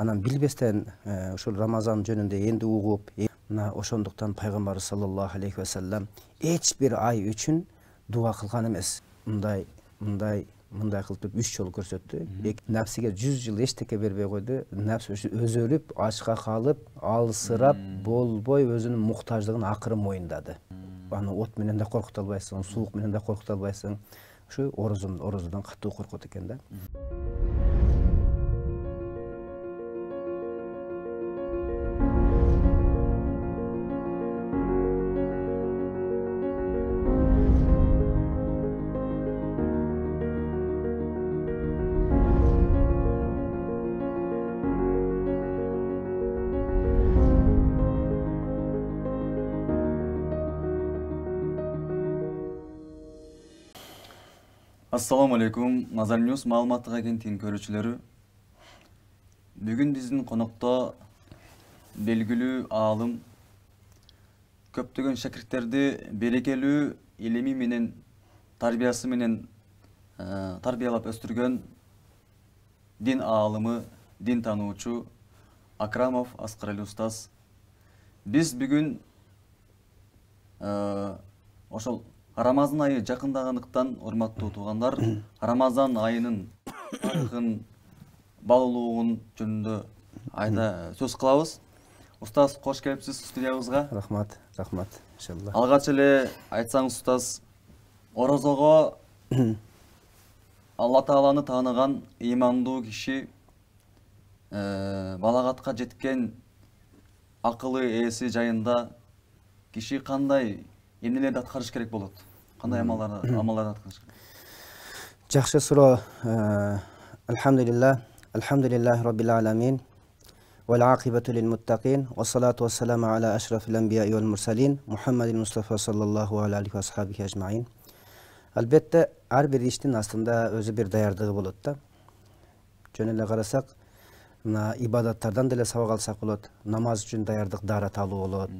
анан билбестен ушул э, рамазан жөнүндө энди угуп э, мына ошондуктан пайгамбарыбыз саллаллаху алейхи вассалам эч бир ай үчүн дуа кылган эмес мындай мындай мындай кылып деп үч жолу көрсөттү нәпсиге жүз жыл эчтеке бербей койду нәпс өзү өлүп ачка калып алсырап болбой өзүнүн муктаждыгын акыры моюндады аны от менен да коркута албайсың суук менен да коркута албайсың ушу орозун орозодон катуу коркот экен да Ассаламу алейкум назар ньюс маалыматтык агенттигинин көрүүчүлөрү бүгүн биздин конокто белгилүү аалым көптөгөн шакирттерди берекелүү илими менен тарбиясы менен э, тарбиялап өстүргөн дин аалымы дин тануучу акрамов аскар али устаз биз бүгүн э, ошол рамазан айы жакындагандыктан урматтуу туугандар рамазан айынын тарыхын ын жөнүндө айда сөз кылабыз устаз кош келипсиз студиябызга рахмат рахмат иншалла алгач эле айтсаңыз устаз орозого алла тааланы тааныган ыймандуу киши э, балагатка жеткен акылы ээси жайында киши кандай эмнелерди аткарыш керек болот қандай амалдар амалдар атқан шығар жақсы сұрақ әлхамдулилла әлхамдулилла раббил аламин والعاقبة للمتقين والصلاة والسلام على أشرف الأنبياء والمرسلين محمد المصطفى صلى الله عليه وصحبه أجمعين البتة عرب ريشتين أصلاً ده özü bir dayardığı bulutta. Cönüle قرسق мына ибадаттардан деле сабак алсак болот намаз үчүн даярдык даарат алуу болот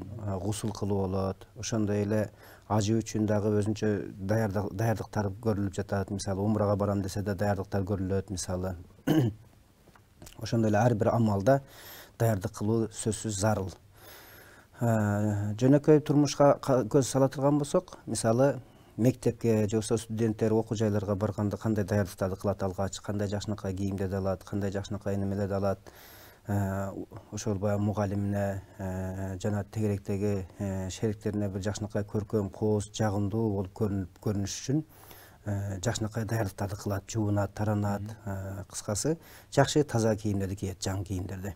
гусул кылуу болот ошондой эле ажы үчүн дагы өзүнчө даярдыктар көрүлүп жатат мисалы умрага барам десе да даярдыктар көрүлөт мисалы ошондой эле ар бир амалда даярдык кылуу сөзсүз зарыл жөнөкөй турмушка көз сала турган болсок мисалы мектепке же болбосо студенттер окуу жайларга барганда кандай даярдыктарды кылат алгач кандай жакшынакай кийимдерди алат кандай жакшынакай немелерди алат э, ошол баягы мугалимине э, жана тегеректеги э, шериктерине бир жакшынакай көркөм кооз жагымдуу болуп көрүнүш үчүн жакшынакай даярдыктарды кылат жуунат таранат кыскасы жакшы таза кийимдерди киет жаңы кийимдерди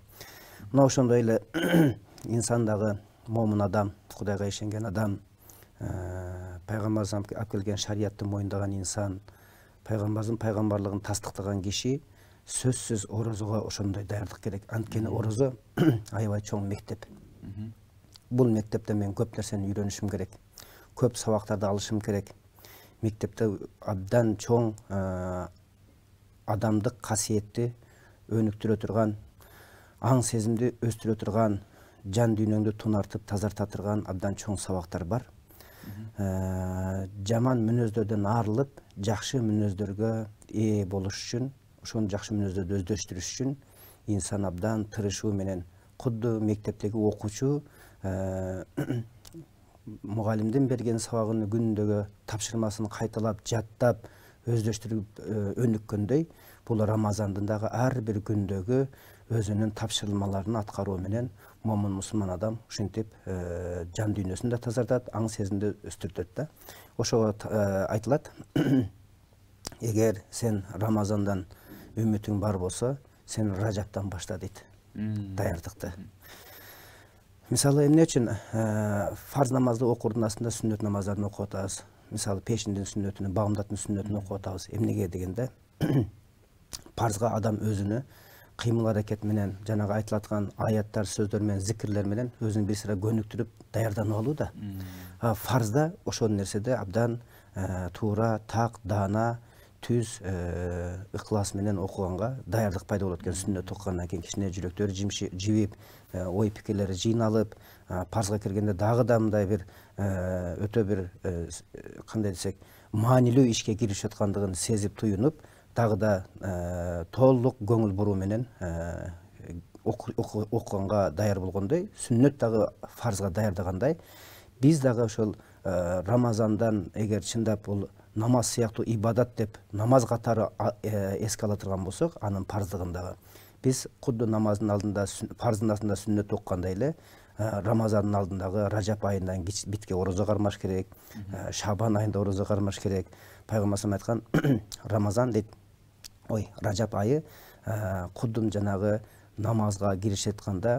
мына ошондой эле инсан дагы момун адам кудайга ишенген адам Э, пайгамбарыбыз алып келген шариятты моюндаган инсан пайгамбарыбыздын пайгамбарлыгын тастыктаган киши сөзсүз орозого ошондой даярдык керек анткени орозо аябай чоң мектеп бул мектепте мен көп нерсени үйрөнүшүм керек көп сабактарды алышым керек мектепте абдан чоң э, адамдык касиетти өнүктүрө турган аң сезимди өстүрө турган жан дүйнөңдү тунартып тазарта турган абдан чоң сабактар бар Э, жаман мүнөздөрдөн арылып жакшы мүнөздөргө ээ болуш үчүн ошону жакшы мүнөздөрдү өздөштүрүш үчүн инсан абдан тырышуу менен кудду мектептеги окуучу э, мугалимдин берген сабагын күнүндөгү тапшырмасын кайталап жаттап өздөштүрүп э, өнүккөндөй бул рамазандын дагы ар бир күндөгү өзүнүн тапшырмаларын аткаруу менен момын мұсылман адам ушинтип э, жан дүйнөсүн да тазартат аң сезимди өстүртөт да ошого э, айтылат эгер сен рамазандан үмүтүң бар болсо сен Ражабтан башта дейт даярдыкты мисалы эмне үчүн э, фарз намазды окуурдун астында сүннөт намаздарын окуп атабыз мисалы пешиндин сүннөтүн багымдаттын сүннөтүн окуп атабыз эмнеге дегенде парзга адам өзүнө кыймыл аракет менен жанагы айтылып аткан аяттар сөздөр менен зикирлер менен өзүн бир сыйра көнүктүрүп даярданып алуу да фарзда ошол нерседе абдан э, туура так даана түз ыкылас э, менен окуганга даярдык пайда болот экен сүннөт окугандан кийин кичине жүрөктөрү жибип э, ой пикирлери жыйналып парзга киргенде дагы да мындай бир өтө бир кандай десек маанилүү ишке киришип жаткандыгын сезип туюнуп тағы да ә, э, толық көңіл бұруменен менен ә, э, оқығанға даяр болғандай сүннет дагы фарзға даярдагандай биз дагы ошол э, рамазандан эгер чындап бул намаз сыяктуу ибадат деп намаз катары эске ала турган болсок анын парздыгын дагы биз кудду алдында парздын астында сүннөт окугандай эле рамазанның алдындағы ражап айынан битке ораза кармаш керек шабан айында ораза кармаш керек пайгамбар айтқан рамазан дейт ой Ражап айы құддым ә, жаңағы намазға келе жатқанда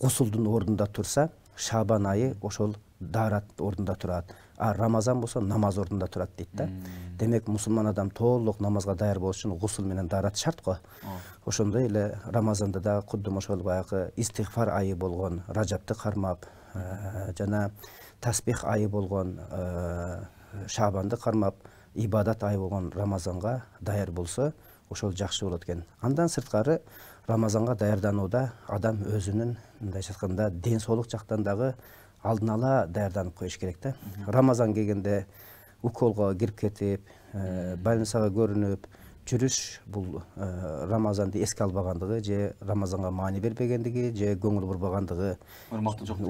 ғұсылдың орнында тұрса шабан айы ошол дарат орнында тұрады а рамазан болса намаз орнында тұрады дейді да демек мұсылман адам толық намазға даяр болу үшін ғұсыл менен дарат шарт қой ошондой эле рамазанда да куддум ошол баягы Истихфар айы болгон ражабты кармап ә, жана таспих айы болгон ә, шабанды кармап ибадат айы болгон рамазанга даяр болсо ошол жакшы болот экен андан сырткары рамазанга даярданууда адам өзүнүн мындайча айтканда ден соолук жактан дагы алдын ала даярданып коюш керек да рамазан келгенде уколго кирип кетип э, больницага көрүнүп жүрүш бул э, рамазанды эске албагандыгы же рамазанга маани бербегендиги же көңүл бурбагандыгы урматы жок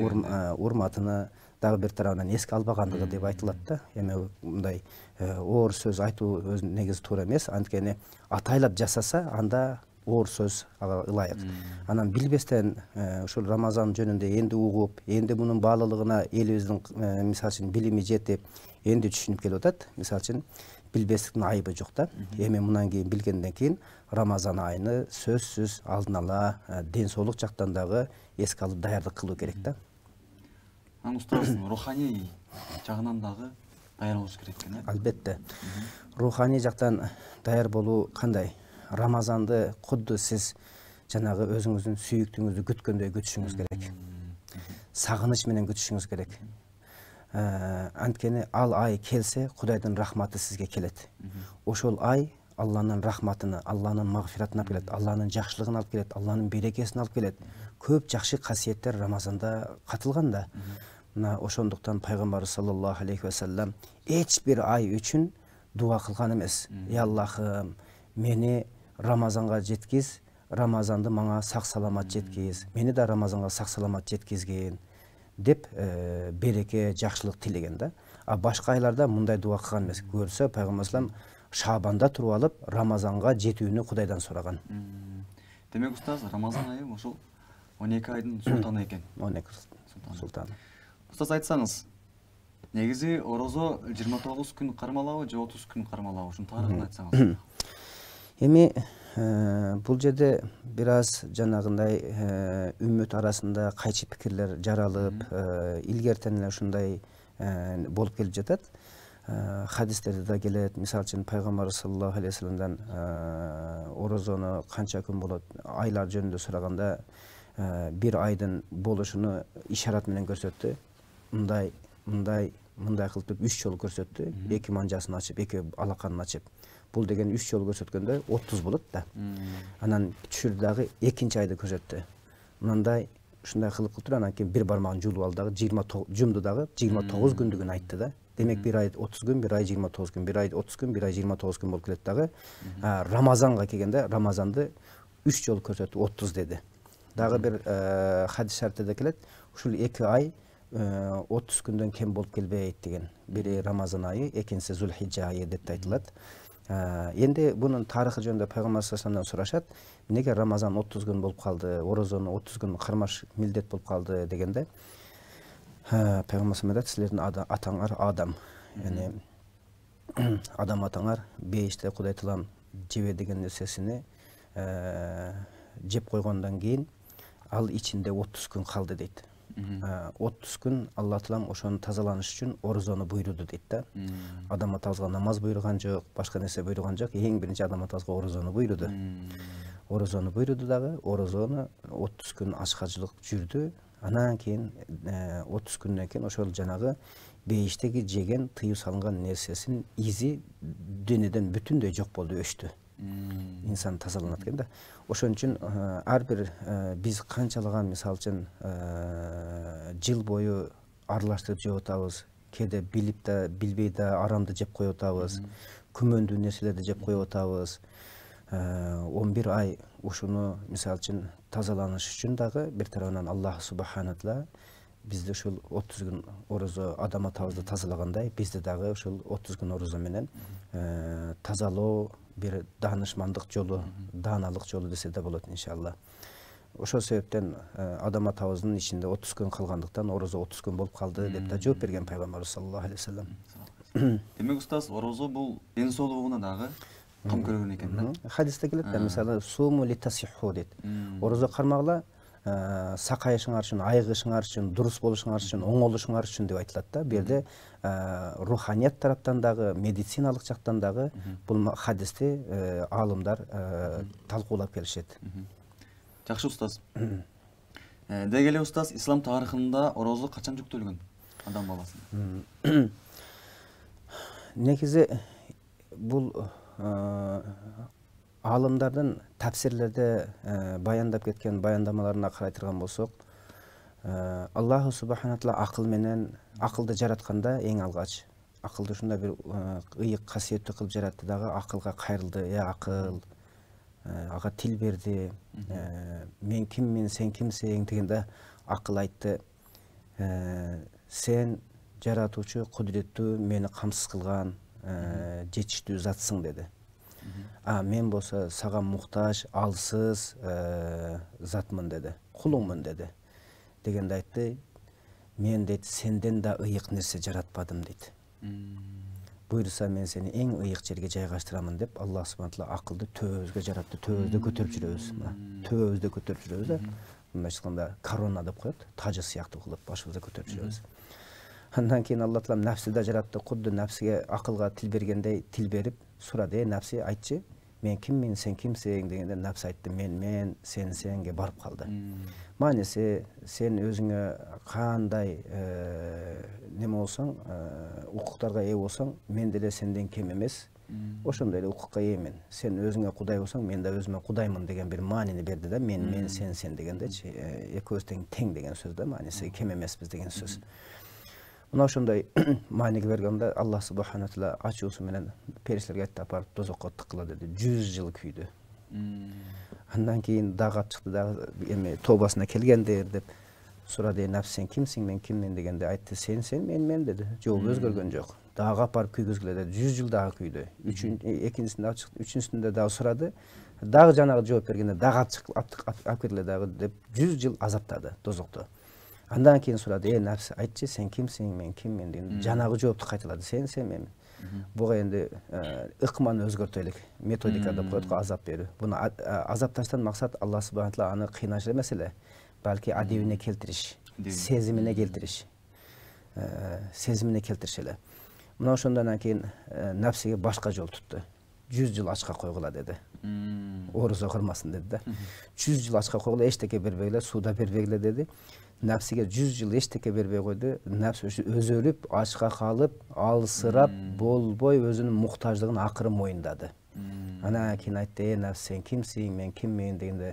урматына дагы бир тарабынан эске албагандыгы деп айтылат да эми мындай оор сөз айтуу өзү негизи туура эмес анткени атайлап жасаса анда оор сөз ага ылайык анан билбестен ушул рамазан жөнүндө энди угуп энди мунун баалуулугуна элибиздин мисалы үчүн билими жетип энди түшүнүп келип атат мисалы үчүн билбестиктин айыбы жок да эми мындан кийин билгенден кийин рамазан айыны сөзсүз алдын ала ден соолук жактан дагы эске алып даярдык кылуу керек да ана руханий рухани жағынан даяр керек екен э албетте жақтан даяр болу қандай рамазанды құдды сіз жаңағы өзіңіздің сүйіктіңізді күткендей күтүшүңүз керек сағыныш менен күтүшүңүз керек анткени ал ай келсе құдайдың рахматы сізге келеді ошол ай алланың рахматына алланың мағфиратына алып келеді алланың жақсылығын алып келеді алланың берекесін алып келеді көп жақсы қасиеттер рамазанда да мына ошондуктан пайгамбар саллаллаху алейхи вассалам эч бир ай үчүн дуа кылган эмес эй аллахым мени рамазанга жеткиз рамазанды маңа сак саламат жеткиз мени да рамазанга сак саламат жеткизгин деп э, береке жакшылык тилеген да а башка айларда мындай дуа қылған емес көрсе пайғамбар шабанда тұрып алып рамазанға жетуіне құдайдан сұраған демек ұстаз рамазан айы ошол он екі айдың сұлтаны екен он екі сұлтаны ұстаз айтсаңыз негізі орозо 29 тогуз күн кармалабы же отуз күн кармалабы үшін тарыхын айтсаңыз эми бул жерде бир аз жанагындай э, үммөт арасында кайчы пикирлер жаралып илгертен э, эле ушундай э, болуп келип жатат хадистерде да келет мисалы үчүн пайгамбар саллаллаху алейхи вассаламдан э, орозону канча күн болот айлар жөнүндө сураганда э, бир айдын болушуну ишарат менен көрсөттү мындай мындай мындай кылып деп үч жолу көрсөттү эки манжасын ачып эки алаканын ачып бул деген үч жолу көрсөткөндө отуз болот да анан түшүрдү дагы экинчи айды көрсөттү мындай ушундай кылып кылып туруп анан кийин бир бармагын жууп алды дагы жыйырма жумду дагы жыйырма тогуз күндүгүн айтты да демек бир ай 30 күн бир ай 29 күн бир ай 30 күн бир ай 29 күн болуп келет дагы рамазанга келгенде рамазанды үч жолу көрсөтүп отуз деди дагы бир хадис шарифтеде келет ушул эки ай отуз күндөн кем болуп келбейт деген бири рамазан айы экинчиси зулхиджа айы деп айтылат энди бунун тарыхы жөнүндө пайгамбар саллаллаху сурашат эмнеге рамазан отуз күн болуп калды орозону отуз күн кармаш милдет болуп калды дегенде payg'ambar aytadi sizlarni атаңар адам яғни адам атаңар бейіште құдай taolam жебе деген нәрсесіне ә, жеп қойғандан кейін ал ішінде 30 күн қалды дейді отыз күн алла тағалам ошоны тазаланыш үшін оразаны буйруду дейді да адам атабызға намаз буйруган жоқ башка нерсе буйруган жоқ ең бірінші адам атабызга орозону буйруду орозону буйруду дагы орозону отуз күн аш жүрді анан кийин отуз күндөн кийин ошол жанагы бейиштеги жеген тыюу салынган нерсесинин изи денеден бүтүндөй жок болду өчтү инсан тазаланат экен да ошон үчүн ар бир биз канчалаган мисалы үчүн жыл бою аралаштырып жеп атабыз кээде билип да билбей да арамды жеп коюп атабыз күмөндүү нерселерди жеп коюп атабыз 11 э, ай ушуну мисал үчүн тазаланыш үчүн дагы бир тарабынан аллах субхана таала бизди ушул отуз күн орозо адам атабызды тазалагандай бизди дагы ушул отуз күн орозо менен э, тазалоо бир даанышмандык жолу дааналык жолу десе да болот иншалла ошол себептен э, адам атабыздын ичинде отуз күн калгандыктан орозо отуз күн болуп калды деп да жооп берген пайгамбарыбыз саллаллаху алейхи вассалам демек устаз орозо бул ден соолугуна дагы қылу керек екен да хадисте келеді да мысалы суму литасиху дейді ораза қармағыла ә, сақайышыңар үшін айығышыңар үшін дұрыс болушыңар үшін оң үшін деп айтылады да бұл руханият тараптан дағы медициналық жақтан дағы бұл хадисте ә, ғалымдар ә, талқылап келіседі жақсы ұстаз ә, дегеле ұстаз ислам тарихында ораза қашан жүктелген адам баласына негізі бұл аалымдардын э, тапсирлерде э, баяндап кеткен баяндамаларына карай турган болсок э, аллах субхана таала акыл менен акылды жаратканда эң алгач акылды ушундай бир ыйык касиеттүү кылып жаратты дагы акылга кайрылды э акыл ага тил берди мен киммин сен кимсиң дегенде акыл айтты сен жаратуучу кудуреттүү мени камсыз кылган ә, затсың деди а мен болсо сага муктаж алсыз э, затмын деди кулуңмун деди дегенде айтты мен дейт сенден да ыйык нерсе жаратпадым дейт буюрса мен сени эң ыйык жерге жайгаштырамын деп алла субхан тағала акылды төбөбүзгө жаратты төбөбүздө көтөрүп жүрөбүз мына төбөбүздө көтөрүп жүрөбүз да мындайча айтканда корона деп коет тажы сыяктуу кылып башыбызды көтөрүп жүрөбүз андан кейін алла тағалам да жаратты құдды нәпсіге ақылға тіл бергендей тіл беріп сұрады ей нәпсі айтшы мен кіммін сен кімсің дегенде нәпсі айтты мен мен сен сенге барып қалды hmm. сен өзіңе қандай ә, э, неме болсаң ә, э, құқықтарға ие болсаң мен де сенден кем емес ошондой эле укукка ээмин сен өзүңө кудай болсоң мен да өзүмө кудаймын деген бир маанини берди да мен мен сен сен дегендечи экөөбүз тең тең деген сөз да мааниси кем эмеспиз деген сөз мына ошондой мааниге барганда алла субхана таала ачуусу менен периштелерге айтты апарып тозокко тыккыла деди жүз жыл күйдү андан кийин дагап чыкты дагы эми тобасына келгендер деп сурады эй сен кимсиң мен киммин дегенде айтты сен сен мен мен деди жол өзгөргөн жок дагы барып күйгүзгүлө деди жүз жыл дагы күйдү экинчисинде үчүнчүсүндө дагы сурады дагы жанагы жооп бергенде дагы алып кеткиле дагы деп жүз жыл азаптады тозокто андан кейін сұрады е нәпсі айтшы сен кімсің мен кіммін деген жаңағы жауапты қайталады сен сен мен бұға енді ықманы өзгертелік методика деп қояды ғой азап беру бұны азапташтан мақсат алла субхан тағала аны қинаш емес еле бәлки әдебіне келтіріш сезіміне келтіріш сезіміне келтіріш еле мына ошондон кейін нәпсіге башқа жол тұтты жүз жыл ашқа қойғыла деді ораза құрмасын деді да жүз жыл ашқа қойғыла ештеңе бербегіле да бербегіле деді нәпсіге жүз жыл ештеке бербей қойды үшін өзі өліп ашқа қалып алысырап болбой өзінің мұқтаждығын ақыры мойындады ана кейін айтты е нәпсі сен кімсің мен кіммін дегенде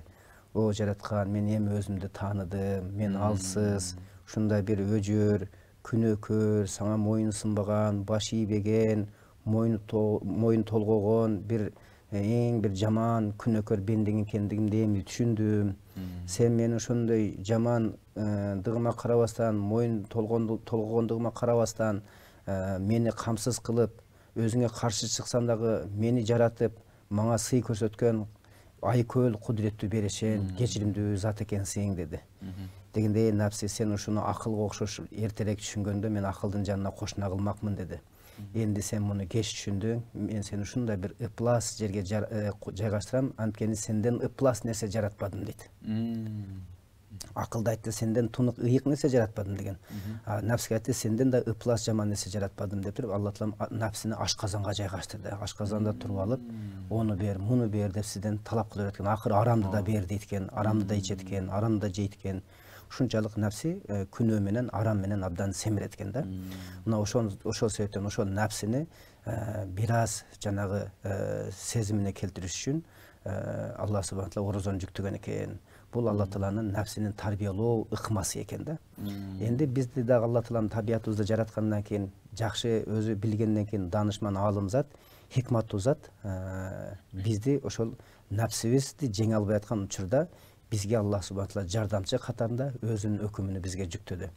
о жаратқан мен ем өзімді таныдым мен алсыз шундай бір өжөр күнөкөр саңа мойынсынбаған баш ийбеген мойын толгогон бір эң бир жаман күнөөкөр бендиң экендигимди эми түшүндүм сен мен ошондой жамандыгыма карабастан моюн толгондугума карабастан мени камсыз кылып өзүңө каршы чыксам дагы мени жаратып мага сый көрсөткөн айкөл кудуреттүү берешен кечиримдүү зат экенсиң деди дегенде напси сен ушуну акылга окшош эртерээк түшүнгөндө мен акылдын жанына кошуна кылмакмын деди енді сен мұны кеш түшүндүң мен үшін да бір ыплас жерге жайғаштырам, анткени сенден ыплас нерсе жаратпадым дейді. Ақылда айтты сенден тунук ұйық нерсе жаратпадым деген а айтты сенден да ыплас жаман нерсе жаратпадым деп туруп алла таалам нәпсіні ашқазанға жайгаштырды Ашқазанда тұрып алып оны бер мұны бер деп сізден талап кыла арамды да бер дейт арамды да ичет арамды ушунчалык нәпси э, күнөө менен арам менен абдан семирет экен да мына ошол себептен ошол нәпсини э, бир аз жанагы э, сезимине келтириш үчүн алла субхан таала орозону жүктөгөн экен бул алла тааланын нәпсинин тарбиялоо ыкмасы экен да энди бизди дагы алла тааланын табиятыбызды жараткандан кийин жакшы өзү билгенден кийин даанышман аалым зат хикматтуу зат бизди ошол нәпсибизди жеңе албай аткан учурда бізге алла субхан тағала жардамчы катарында өзүнүн өкүмүн бизге жүктөдү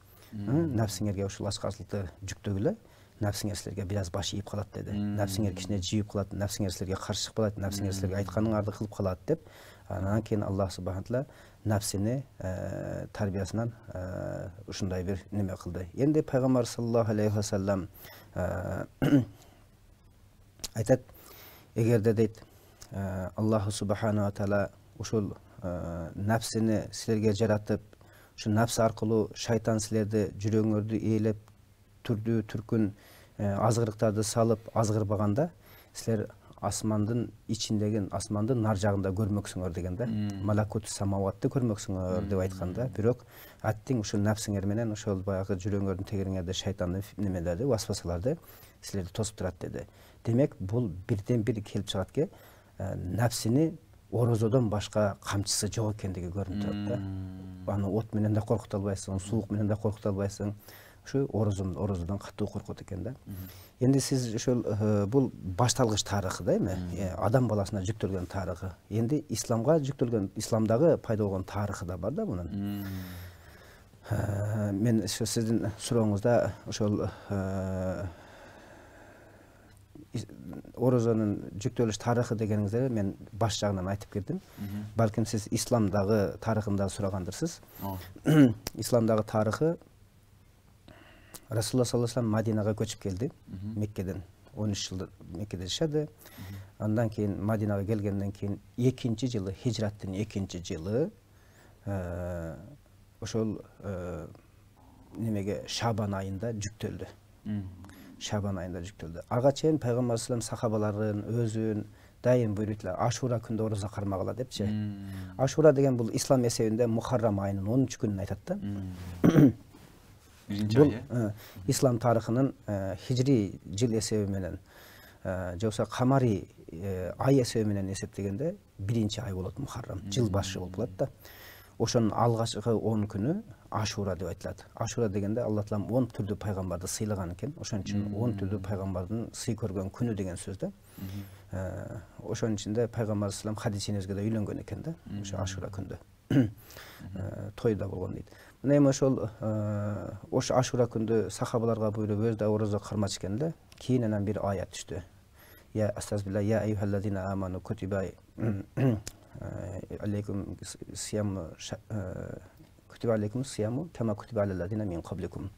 нафсиңерге ушул аскарчылыкты жүктөгүлө нәпсіңер сілерге біраз баш иіп қалады деді нәпсіңер кішіне жиып қалады нәпсіңер сілерге қарсы шығып қалады нәпсіңер сілерге айтқаныңарды қылып қалады деп анан кейін алла субхан тағала нәпсіні ә, тәрбиесінен ушундай э, бір неме қылды енді пайғамбар саллаллаху алейхи уассалам э, айтады егерде дейді аллаху субханала тағала ушул Э, нәпсіні сілерге жаратып ушу нәпс арқылы шайтан силерди жүрөгүңөрдү ээлеп түрдүү түркүн э, азғырықтарды салып азғырбағанда Сілер асмандын ішіндегі асмандын нар жағында көрмексіңер деген да малакут самаватты көрмексіңер деп айткан да бирок аттиң ушул нәпсиңер менен ошол баягы жүрөгүңөрдүн тегериңерде шайтандын немелерди васпасаларды силерди тосуп турат деди демек бул бирден бир келип чыгат ке э, нәпсини оразадан башка камчысы жок экендиги көрүнүп турат да аны от менен да коркута албайсың суук менен да коркута албайсың ушу орозон орозодон катуу коркот экен да энди сиз ошол э, бул башталгыч тарыхы да эми э, адам баласына жүктөлгөн тарыхы энди исламга жүктөлгөн исламдагы пайда болгон тарыхы да бар да мунун э, мен сиздин сурооңузда ошол оразаның жүктеліш тарихы дегеніңізде мен бас жағынан айтып кердім. бәлкім сіз исламдағы тарихында сұрағандырсыз исламдағы тарихы расулалла саллаллаху алейхи мадинаға көшіп келді меккеден он үш жыл меккеде жашады андан кейін мадинаға келгеннен кейін екінші жылы хижраттың екінші жылы э, ошол э, немеге шабан айында жүктелді шабан айында жүктелді аға чейин пайгамбар салам сахабаларын өзүн дайым буйруйт ашура күндө ораза кармагыла депші, ашура деген бұл ислам есебінде мухаррам айының онунчу күнін айтады да биринчи ай ислам тарыхынын хижри жыл эсеби менен же ай эсеби есептегенде бірінші биринчи ай болады мухаррам жыл басшы болуп болады. да ошоның алғашқы он күні ашура деп айтылады ашура дегенде алла тағалам он түрлі пайғамбарды сыйлаған екен ошон үчүн он түрлі пайғамбардың сый көрген күні деген сөз э, да ошонун ичинде пайгамбар хадис энебизге да үйлөнгөн экен да ошо ашура күндө э, той да болгон дейт мына эми ошол э, ошо ашура күндө сахабаларга буйруп өзү да орозо кармачу экен да анан бир аят түштү я kutiba aleykum siyamu kema kutiba alellezine min kablikum.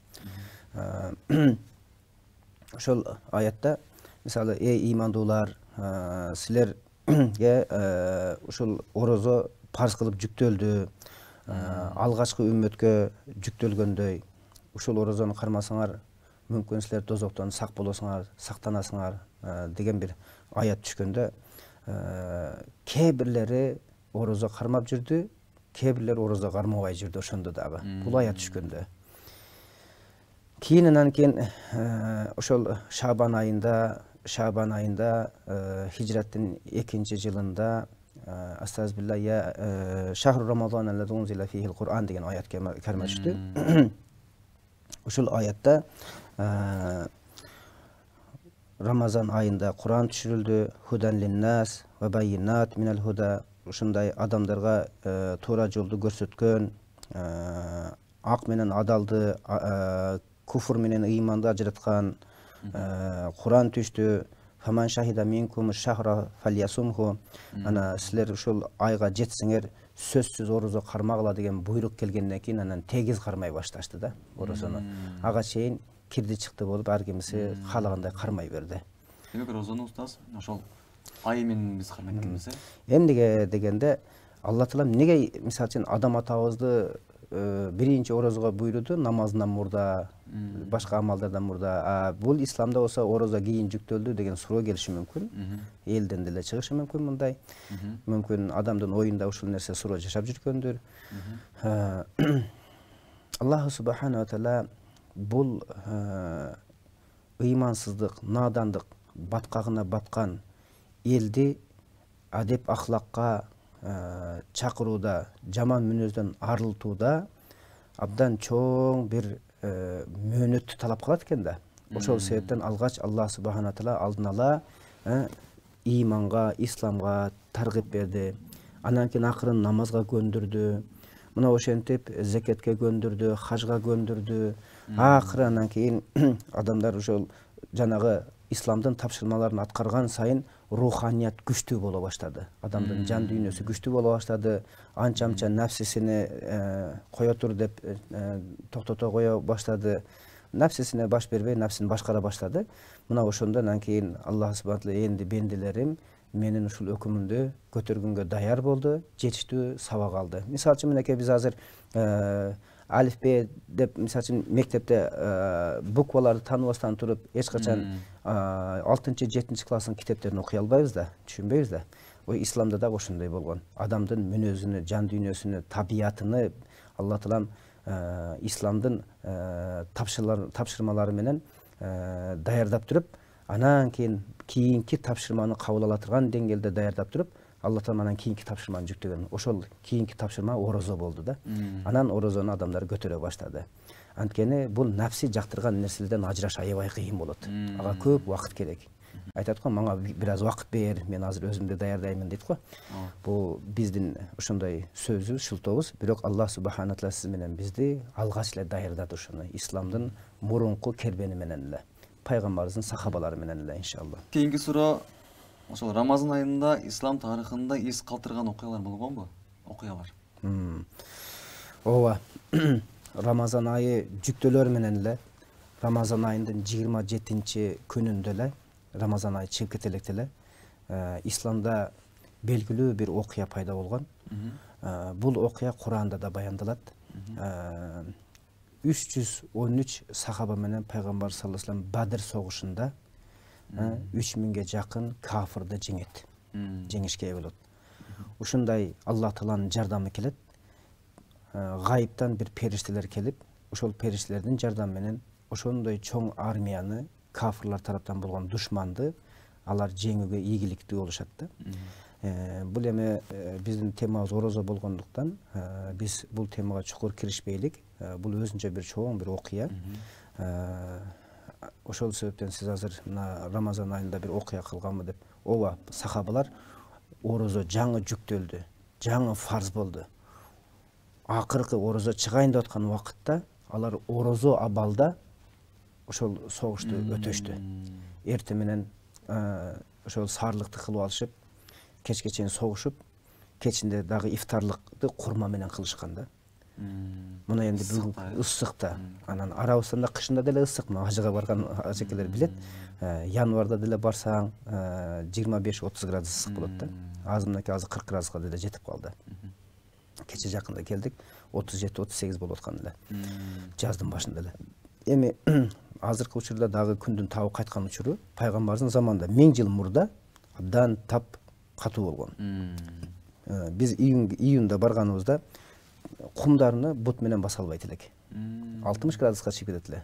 Şol ayette mesela ey imandılar e, siler ошол ушул орозо парз кылып жүктөлдү алгачкы үммөткө жүктөлгөндөй ушул орозону кармасаңар мүмкүн силер дозоктон сак болосуңар сактанасыңар деген бир аят түшкөндө кээ бирлери орозо кармап жүрдү кээбирлер орозо кармабай жүрді ошондо дагы бул ая түшкөндө кийининен кийин ошол шабан айында шабан айында хижраттын экинчи жылында астазбилла я шахру рамазан аллазунзила фихил куран деген аят карима түштү ушул аятта рамазан айында куран түшүрүлдү худан линнас ва байинат минал худа ушундай адамдарга э, туура жолду көрсөткөн э, ак менен адалды э, куфур менен ыйманды ажыраткан куран түштү фаман шахида минкум шахра фальясумху анан силер ушул айга жетсеңер сөзсүз орозо кармагыла деген буйрук келгенден кийин анан тегиз кармай башташты да орозону ага чейин кирди чыкты болуп ар кимиси каалагандай кармай берди демек розону ошол айымен біз кармайткенбиз э эмнеге дегенде алла таалам неге мисалы үчүн адам атабызды биринчи орозого буйруду намазынан мурда башка амалдардан мурда а бул исламда болсо орозо кийин жүктөлдү деген суроо келиши мүмкүн элден деле чыгышы мүмкүн мындай мүмкүн адамдын оюнда ушул нерсе суроо жашап жүргөндүр субхана субханала таала бул ыймансыздык надандык баткагына баткан елді әдеп ақлаққа ә, шақыруда жаман мінезден арылтуда абдан чоң бір ә, талап кылат экен да ошол себептен алгач алла субхана таала алдын ала ә, иманға, исламға исламга берді, берди анан ақырын намазға намазга мұна мына ошентип зекетке көндірді, хажга көндірді, ақыры анан кейін адамдар ошол жанагы исламдын тапшырмаларын аткарган сайын руханият күчтүү боло баштады адамдын жан дүйнөсү күчтүү боло баштады анча мынча нафсисини кое тур деп токтото кое баштады нафсисине баш бербей нафсин башкара баштады мына ошондон анан кийин аллах субхан таала энди бенделерим менин ушул өкүмүмдү көтөргөнгө даяр болду жетиштүү сабак алды мисалы үчүн мынакей биз азыр әліппе деп мысалы үшін мектепте ә, букваларды танымастан тұрып ешқашан алтыншы жетінші класстың кітаптерін оқи албайбыз да түсінбейбіз да ой исламда да ошондой болгон адамдын мүнөзүнө жан дүйнөсүнө табиятыны алла таалам ә, исламдын тапшырмалары менен ә, даярдап туруп анан кейін кийинки тапшырманы кабыл ала турган деңгээлде даярдап туруп алла аллатан анан кийинки тапшырманы жүктөгөн ошол кийинки тапшырма орозо болду да анан орозону адамдар көтөрө баштады анткени бул напси жактырган нерселерден ажыраш аябай кыйын болот ага көп убакыт керек айтат го мага бир аз убакыт бер мен азыр өзүмдү даярдаймын дейт го бул биздин ошондой сөзүбүз шылтообуз бирок алла субхана таала сиз менен бизди алгач эле даярдады ошону исламдын мурунку кербени менен эле пайгамбарыбыздын сахабалары менен эле иншалла кийинки суроо ошол рамазан айында ислам тарыхында эс калтырган окуялар болгонбу окуялар ооба рамазан айы жүктөөлөр менен эле рамазан айынын жыйырма жетинчи күнүндө эле рамазан айы чыгып кете электе эле э, исламда белгилүү бир окуя пайда болгон э, бул окуя куранда да баяндалат э, үч жүз он үч сахаба менен пайгамбар саллаллаху алейхи бадыр согушунда Э, үч миңге жақын кафырды жеңет жеңишке ээ болот ушундай алла тааланын жардамы келет гайыптан э, бир периштелер келип ошол периштелердин жардамы менен ошондой чоң армияны кафырлар тараптан болған душманды алар жеңүүгө ийгиликтүү болушат да э, бул эми биздин темабыз орозо болгондуктан биз бул темага чукур киришпейлик бул өзүнчө бир чоң бир окуя ошол себептен сиз азыр мына рамазан айында бир окуя кылганбы деп ооба сахабалар орозо жаңы жүктөлдү жаңы фарз болду акыркы орозо чыгайын деп аткан убакытта алар орозо абалда ошол согушту өтөштү эртең менен э, ошол саарлыкты кылып алышып кечке чейин согушуп кечинде дагы ифтарлыкты курма менен кылышкан да мұны енді бүгін ысықта анан арабыстанда қышында деле ысык мына ажыга барган ажекелер билет ә, январда деле барсаң ә, жыйырма беш отуз градус ысык болот да азыр мынакей азыр кырк градуска деле жетип калды кече жакында келдик отуз жети отуз сегиз болуп аткан эле жаздын башында эле эми азыркы учурда дагы күндүн табы кайткан учуру пайгамбарыбыздын заманында миң жыл мурда абдан тап катуу болгон ә, биз июнда барганыбызда құмдарыны менен баса албайт элек алтымыш градуска чыгып кетет эле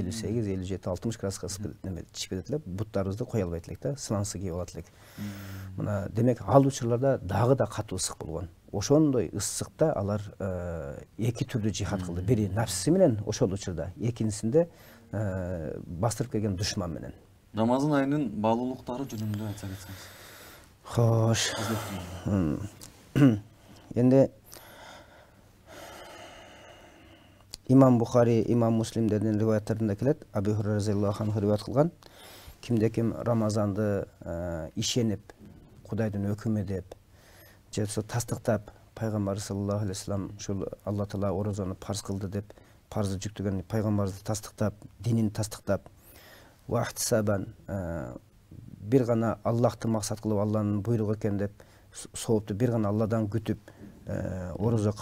элүү сегиз элүү жети алтымыш градуска чыгып кетет эле буттарыбызды кое албайт элек да сынамсыз кийип алат элек мына демек ал учурларда дагы да катуу ысык болгон ошондой ысыкта алар эки түрдүү жихад кылды бири нафси менен ошол учурда экинчисинде э, бастырып келген душман менен рамазан айынын баалуулуктары жөнүндө айтса кетсеңиз хош энди имам Бухари, имам муслимдердин риуаяттарында келет абу хура разиаллаху анху риуаят қылған кимде ким рамазанды ишенип кудайдын құдайдың деп же болбосо тастықтап пайгамбарыбыз саллаллаху алейхи вассалам ушул алла таала оразаны парз қылды деп парзы жүктөгөн пайгамбарыбызды тастықтап динин тастықтап уахтисабан бир бір ғана аллахты мақсат кылып алланын буйругу экен деп соопту бир гана алладан күтіп ораза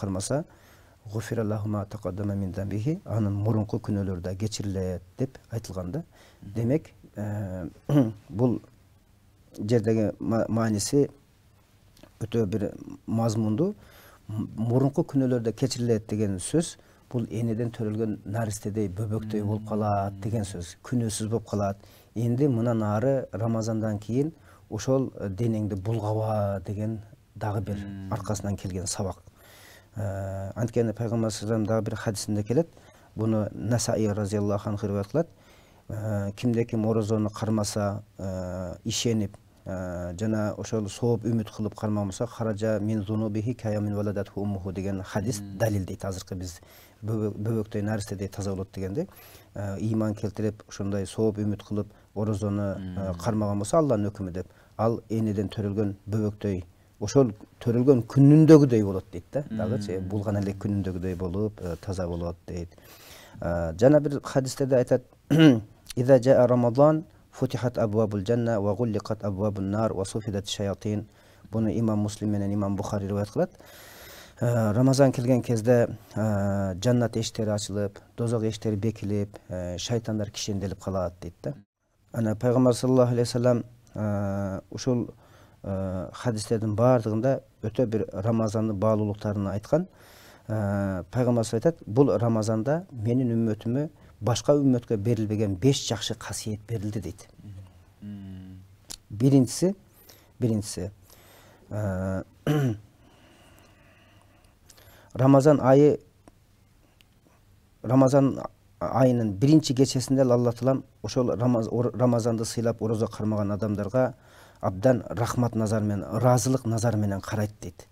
анын мурунку күнөөлөрү да кечирилет деп айтылган да демек ә, бул жердеги мааниси өтө бир мазмунду мурунку күнөлөрдө кечирилет деген сөз бул энеден төрөлгөн наристедей бөбөктөй болуп калат деген сөз күнөөсүз болуп калат энди мындан ары рамазандан кийин ошол денеңди булгаба деген дагы бир аркасынан келген сабак Э, Анткені пайгамбар салам дагы бир хадисинде келет Бұны насаи разиаллаху анху риwayat кылат э, кимде ким орозону кармаса э, ишенип жана ошол сооп үміт қылып қармамаса хаража мин зунубихи кая мин валадатху уммуху деген хадис далил дейт азыркы биз бөбөктөй наристедей таза болот дегенде иман келтіріп ошондай сооп үміт қылып орозону қармаған болса алланын өкүмү деп ал энеден төрөлгөн бөбөктөй ошол төрөлгөн күнүндөгүдөй болот дейт да дагычы булган эле күнүндөгүдөй болуп э, таза болот дейт э, жана бир хадистерде айтат إذا جاء رمضان فتحت أبواب الجنة وغلقت أبواب النار وصفدت الشياطين буну имам муслим менен имам бухари rivayet кылат э, рамазан келген кезде жаннат эшиктери ачылып дозок эшиктери бекилип шайтандар кишенделип калат дейт да анан пайгамбар саллаллаху алейхи вассалам ушул ә, хадистердің барлығында өте бір рамазанның балулықтарын айтқан ә, пайғамбарымыз айтады бұл рамазанда менің үмметіме басқа үмметке берілбеген беш жақсы қасиет берілді дейді біріншісі біріншісі ә, рамазан айы рамазан айының бірінші кешесінде алла тағалам ошол рамазанды сыйлап ораза қармаған адамдарға абдан рахмат назармен ыраазылык назар менен карайт дейт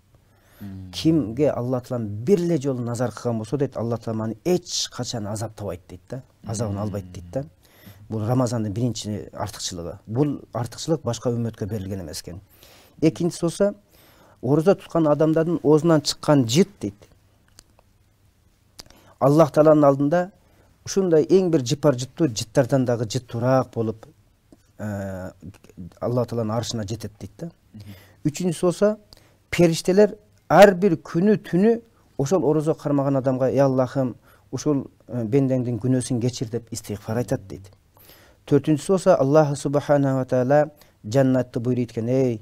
кимге алла таалам бир эле жолу назар кылган болсо дейт алла таалам аны эч качан азаптабайт дейт да азабын албайт дейт да бул рамазандын биринчи артыкчылыгы бул артыкчылык башка үммөткө берилген эмес экен экинчиси болсо орозо туткан адамдардын оозунан чыккан жыт дейт аллах тааланын алдында ушундай эң бир жыпар жыттуу жыттардан дагы жыттуураак болуп алла тағаланың аршына жетеді дейді да үшіншісі болса періштелер әрбір күні түні ошол ораза қармаған адамға эй аллахым ушул бендеңдин күнөөсүн кечир деп истиғфар айтат дейт төртүнчүсү болсо аллах субханала таала жаннатты буйруйт экен эй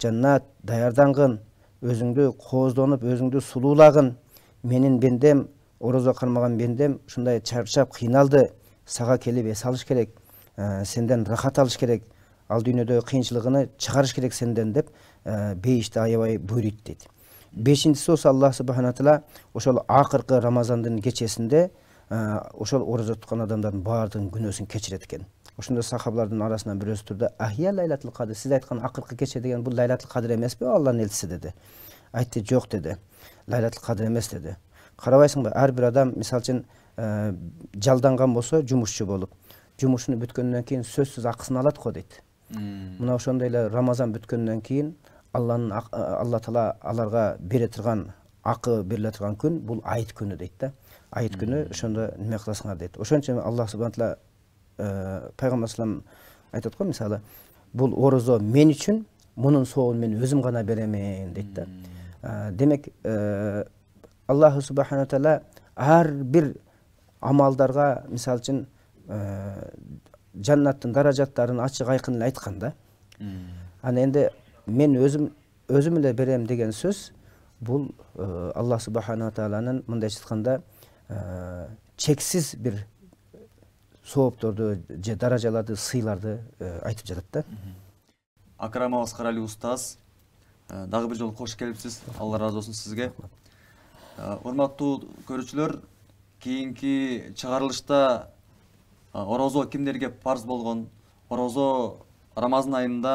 жаннат даярдангын өзүңдү кооздонуп өзүңдү сулуулагын менин бендем ораза кармаган бендем ушундай чарчап кыйналды сага келип эс алыш керек ә, сенден рахат алыш керек ал дүйнөдө кыйынчылыгыны чыгарыш керек сенден деп ә, э, бейишти аябай буйруйт дейт бешинчиси болсо аллах субхана таала ошол акыркы рамазандын кечесинде э, ошол ораза туткан адамдардын баардыгынын күнөөсүн кечирет экен ошондо сахабалардын арасынан бирөөсү турду ахия лайлатыл кадыр сиз айткан акыркы кече деген бул лайлатыл кадыр эмеспи алланын элчиси деди айтты жок деди лайлатыл кадыр эмес деди карабайсыңбы ар бир адам мисалы үчүн жалданган болсо жумушчу болуп жұмысын бүткеннен кейін сөзсіз ақысын алады ғой дейді мына ошондой эле рамазан бүткөндөн кийин алланын э, алла таала аларга бере турган акы бериле турган күн бул айт күнү дейт да айт күнү ошондо эме кыласыңар дейт ошон үчүн алла субхана таала пайгамбар салам айтат го мисалы бул орозо мен үчүн мунун соогун мен өзүм гана беремин дейт да демек аллах субхана таала ар бир амалдарга мисалы үчүн Э, жаннаттың даражаттарын ачык айкын айткан да анан енді мен өзүм өзүм эле берем деген сөз бул э, алла субханала тааланын мындайча айтканда э, чексиз бир соопторду же даражаларды сыйларды айтып жатат да акрам аскарали устаз дагы бир жолу кош келипсиз алла ыраазы болсун сизге урматтуу көрүүчүлөр кийинки чыгарылышта Э, орозо кимдерге парз болгон орозо рамазан айында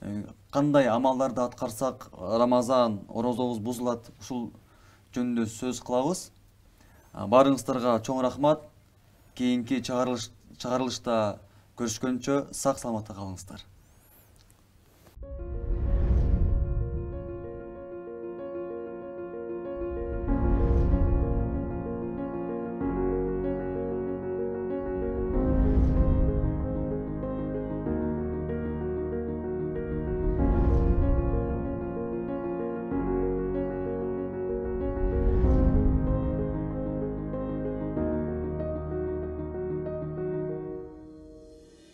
э, кандай амалдарды аткарсак рамазан орозобуз бузулат ушул жөнүндө сөз кылабыз э, баарыңыздарга чоң рахмат кийинки чыгарылышта көрүшкөнчө сак саламатта калыңыздар